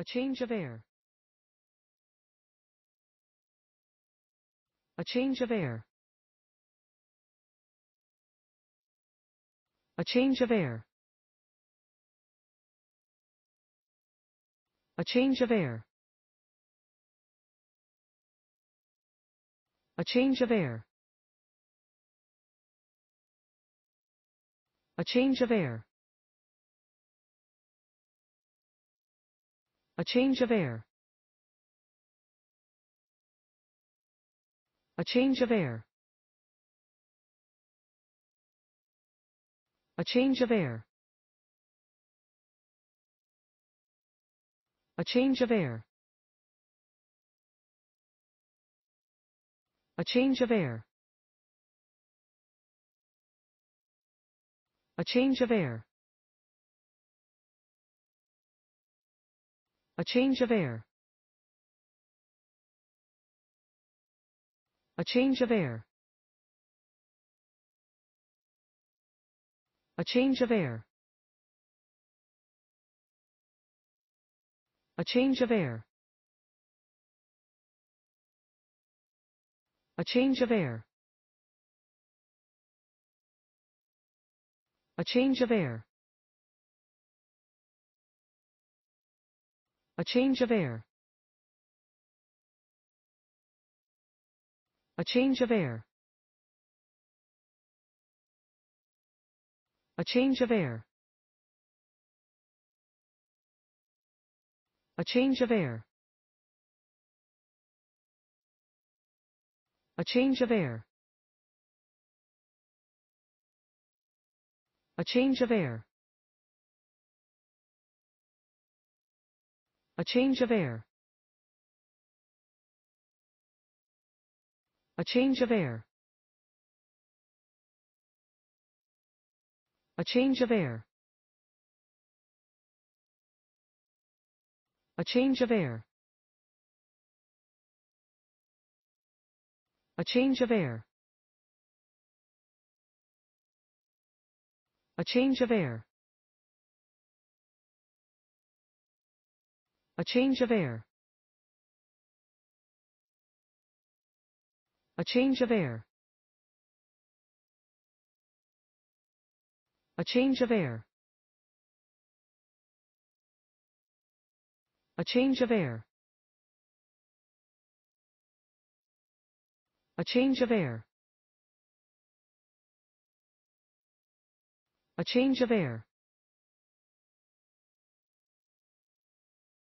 A change of air. A change of air. A change of air. A change of air. A change of air. A change of air. A change of air. A change of air. A change of air. A change of air. A change of air. A change of air. A change of air. A change of air. A change of air. A change of air. A change of air. A change of air. A change of air. A change of air. A change of air. A change of air. A change of air. A change of air. A change of air. A change of air. A change of air. A change of air. A change of air. A change of air. A change of air. A change of air. A change of air. A change of air. A change of air. A change of air.